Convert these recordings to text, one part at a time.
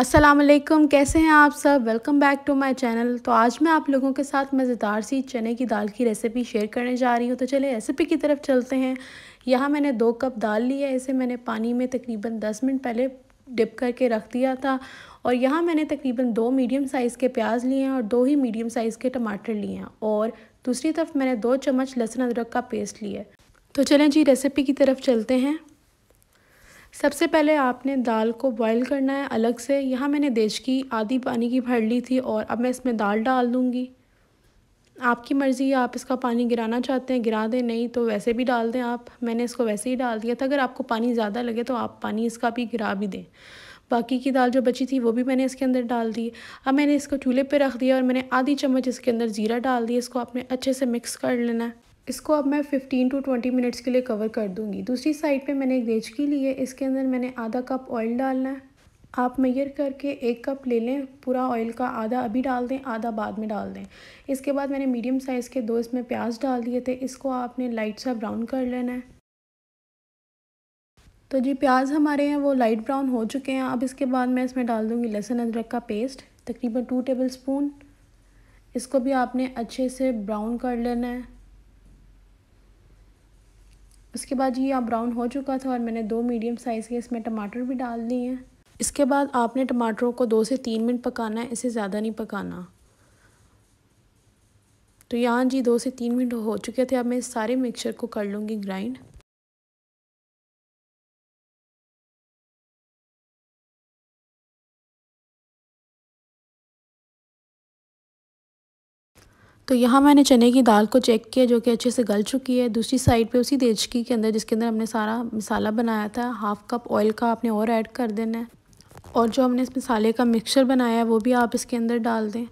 असलम कैसे हैं आप सब welcome back to my channel तो आज मैं आप लोगों के साथ मज़ेदार सी चने की दाल की रेसिपी शेयर करने जा रही हूँ तो चले रेसिपी की तरफ चलते हैं यहाँ मैंने दो कप दाल ली है इसे मैंने पानी में तकरीबन दस मिनट पहले डिप करके रख दिया था और यहाँ मैंने तकरीबन दो मीडियम साइज़ के प्याज लिए हैं और दो ही मीडियम साइज़ के टमाटर लिए हैं और दूसरी तरफ मैंने दो चम्मच लहसुन अदरक का पेस्ट लिया है तो चलें जी रेसिपी की तरफ चलते हैं सबसे पहले आपने दाल को बॉईल करना है अलग से यहाँ मैंने देश की आधी पानी की भर ली थी और अब मैं इसमें दाल डाल दूँगी आपकी मर्ज़ी है आप इसका पानी गिराना चाहते हैं गिरा दें नहीं तो वैसे भी डाल दें आप मैंने इसको वैसे ही डाल दिया था अगर आपको पानी ज़्यादा लगे तो आप पानी इसका भी गिरा भी दें बाकी की दाल जो बची थी वो भी मैंने इसके अंदर डाल दी अब मैंने इसको चूल्हे पे रख दिया और मैंने आधी चम्मच इसके अंदर ज़ीरा डाल दिया इसको आपने अच्छे से मिक्स कर लेना है इसको अब मैं 15 टू 20 मिनट्स के लिए कवर कर दूंगी दूसरी साइड पे मैंने एक देचकी ली है इसके अंदर मैंने आधा कप ऑयल डालना है आप मैयर करके एक कप ले लें पूरा ऑयल का आधा अभी डाल दें आधा बाद में डाल दें इसके बाद मैंने मीडियम साइज़ के दो इसमें प्याज डाल दिए थे इसको आपने लाइट सा ब्राउन कर लेना है तो जी प्याज हमारे हैं वो लाइट ब्राउन हो चुके हैं अब इसके बाद मैं इसमें डाल दूँगी लहसुन अदरक का पेस्ट तकरीबन टू टेबल स्पून इसको भी आपने अच्छे से ब्राउन कर लेना है उसके बाद ये यहाँ ब्राउन हो चुका था और मैंने दो मीडियम साइज़ के इसमें टमाटर भी डाल दिए हैं इसके बाद आपने टमाटरों को दो से तीन मिनट पकाना है इसे ज़्यादा नहीं पकाना तो यहाँ जी दो से तीन मिनट हो चुके थे अब मैं इस सारे मिक्सचर को कर लूँगी ग्राइंड तो यहाँ मैंने चने की दाल को चेक किया जो कि अच्छे से गल चुकी है दूसरी साइड पे उसी देचकी के अंदर जिसके अंदर हमने सारा मसाला बनाया था हाफ़ कप ऑयल का आपने और ऐड कर देना है और जो हमने इस मसाले का मिक्सचर बनाया है वो भी आप इसके अंदर डाल दें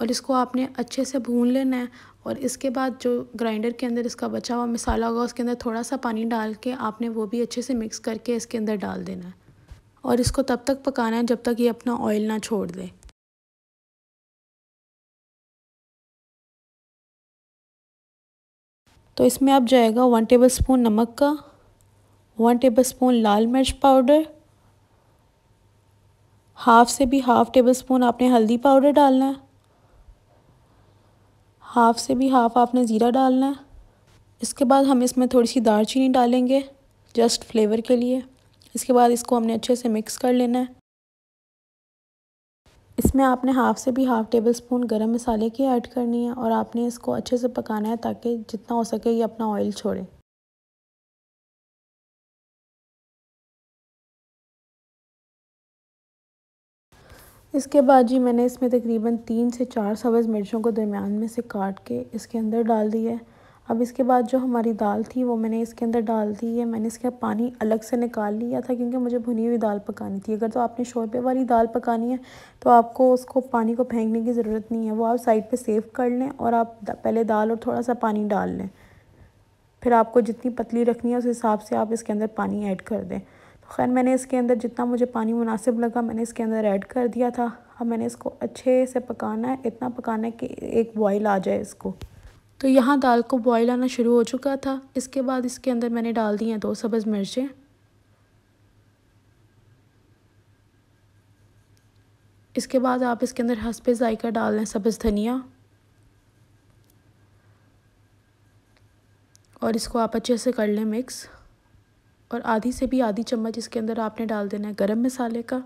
और इसको आपने अच्छे से भून लेना है और इसके बाद जो ग्राइंडर के अंदर इसका बचा हुआ मसाला होगा उसके अंदर थोड़ा सा पानी डाल के आपने वो भी अच्छे से मिक्स करके इसके अंदर डाल देना है और इसको तब तक पकाना है जब तक ये अपना ऑयल ना छोड़ दे तो इसमें आप जाएगा वन टेबल स्पून नमक का वन टेबल स्पून लाल मिर्च पाउडर हाफ से भी हाफ टेबल स्पून आपने हल्दी पाउडर डालना है हाफ से भी हाफ आपने ज़ीरा डालना है इसके बाद हम इसमें थोड़ी सी दार चीनी डालेंगे जस्ट फ्लेवर के लिए इसके बाद इसको हमने अच्छे से मिक्स कर लेना है इसमें आपने हाफ़ से भी हाफ़ टेबल स्पून गर्म मसाले की ऐड करनी है और आपने इसको अच्छे से पकाना है ताकि जितना हो सके ये अपना ऑयल छोड़े इसके बाद जी मैंने इसमें तकरीबन तीन से चार सब्ज़ मिर्चों को दरमियान में से काट के इसके अंदर डाल दिया है अब इसके बाद जो हमारी दाल थी वो मैंने इसके अंदर डाल दी है मैंने इसका पानी अलग से निकाल लिया था क्योंकि मुझे भुनी हुई दाल पकानी थी अगर तो आपने शोरबे वाली दाल पकानी है तो आपको उसको पानी को फेंकने की ज़रूरत नहीं है वो आप साइड पे सेव कर लें और आप पहले दाल और थोड़ा सा पानी डाल लें फिर आपको जितनी पतली रखनी है उस हिसाब से आप इसके अंदर पानी ऐड कर दें तो खैर मैंने इसके अंदर जितना मुझे पानी मुनासिब लगा मैंने इसके अंदर ऐड कर दिया था अब मैंने इसको अच्छे से पकाना है इतना पकाना है कि एक बॉयल आ जाए इसको तो यहाँ दाल को बॉयल आना शुरू हो चुका था इसके बाद इसके अंदर मैंने डाल दी हैं दो सब्ज़ मिर्चें इसके बाद आप इसके अंदर हंस पे जायका डाल लें सब्ज़ धनिया और इसको आप अच्छे से कर लें मिक्स और आधी से भी आधी चम्मच इसके अंदर आपने डाल देना है गरम मसाले का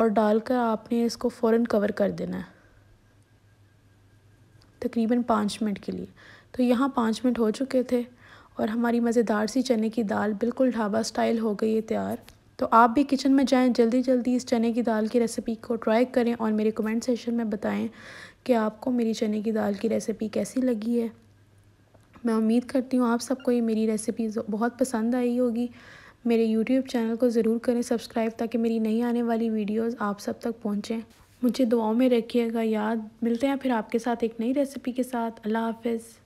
और डालकर आपने इसको फ़ौरन कवर कर देना है तकरीबन पाँच मिनट के लिए तो यहाँ पाँच मिनट हो चुके थे और हमारी मज़ेदार सी चने की दाल बिल्कुल ढाबा स्टाइल हो गई है तैयार तो आप भी किचन में जाएं जल्दी जल्दी इस चने की दाल की रेसिपी को ट्राई करें और मेरे कमेंट सेशन में बताएं कि आपको मेरी चने की दाल की रेसिपी कैसी लगी है मैं उम्मीद करती हूँ आप सबको ये मेरी रेसिपी बहुत पसंद आई होगी मेरे यूट्यूब चैनल को ज़रूर करें सब्सक्राइब ताकि मेरी नई आने वाली वीडियोज़ आप सब तक पहुँचें मुझे दुआओं में रखिएगा याद मिलते हैं फिर आपके साथ एक नई रेसिपी के साथ अल्लाह हाफिज़